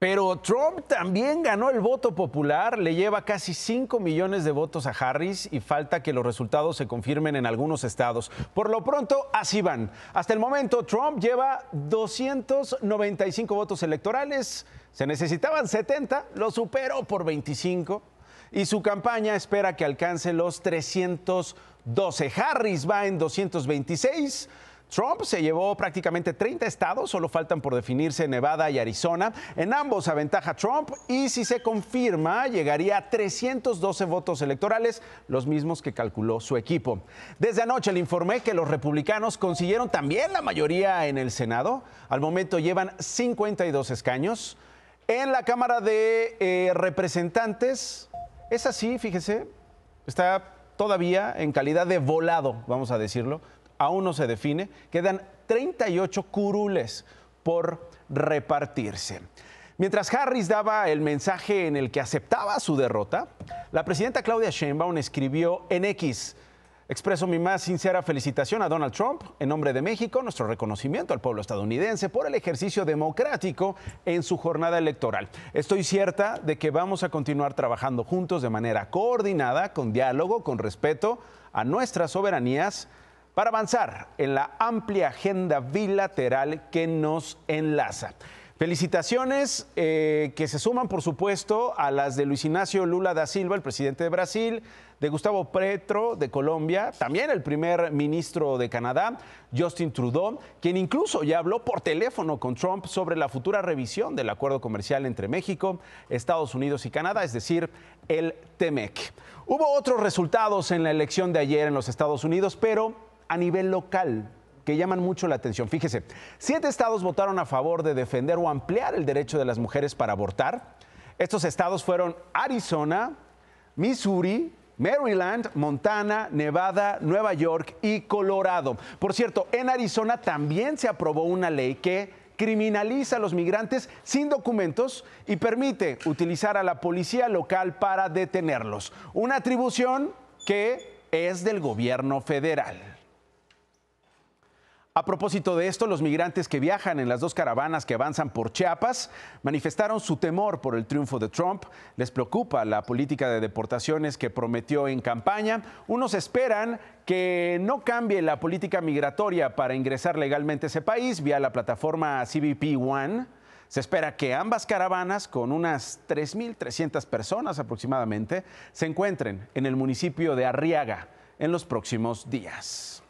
Pero Trump también ganó el voto popular, le lleva casi 5 millones de votos a Harris y falta que los resultados se confirmen en algunos estados. Por lo pronto, así van. Hasta el momento, Trump lleva 295 votos electorales, se necesitaban 70, lo superó por 25 y su campaña espera que alcance los 312. Harris va en 226. Trump se llevó prácticamente 30 estados, solo faltan por definirse Nevada y Arizona. En ambos aventaja Trump y si se confirma llegaría a 312 votos electorales, los mismos que calculó su equipo. Desde anoche le informé que los republicanos consiguieron también la mayoría en el Senado. Al momento llevan 52 escaños. En la Cámara de eh, Representantes, es así, fíjese, está todavía en calidad de volado, vamos a decirlo, aún no se define, quedan 38 curules por repartirse. Mientras Harris daba el mensaje en el que aceptaba su derrota, la presidenta Claudia Sheinbaum escribió en X, Expreso mi más sincera felicitación a Donald Trump en nombre de México, nuestro reconocimiento al pueblo estadounidense por el ejercicio democrático en su jornada electoral. Estoy cierta de que vamos a continuar trabajando juntos de manera coordinada, con diálogo, con respeto a nuestras soberanías para avanzar en la amplia agenda bilateral que nos enlaza. Felicitaciones eh, que se suman, por supuesto, a las de Luis Ignacio Lula da Silva, el presidente de Brasil, de Gustavo Petro de Colombia, también el primer ministro de Canadá, Justin Trudeau, quien incluso ya habló por teléfono con Trump sobre la futura revisión del acuerdo comercial entre México, Estados Unidos y Canadá, es decir, el TEMEC. Hubo otros resultados en la elección de ayer en los Estados Unidos, pero a nivel local que llaman mucho la atención. Fíjese, siete estados votaron a favor de defender o ampliar el derecho de las mujeres para abortar. Estos estados fueron Arizona, Missouri, Maryland, Montana, Nevada, Nueva York y Colorado. Por cierto, en Arizona también se aprobó una ley que criminaliza a los migrantes sin documentos y permite utilizar a la policía local para detenerlos. Una atribución que es del gobierno federal. A propósito de esto, los migrantes que viajan en las dos caravanas que avanzan por Chiapas manifestaron su temor por el triunfo de Trump. Les preocupa la política de deportaciones que prometió en campaña. Unos esperan que no cambie la política migratoria para ingresar legalmente a ese país vía la plataforma CBP One. Se espera que ambas caravanas, con unas 3.300 personas aproximadamente, se encuentren en el municipio de Arriaga en los próximos días.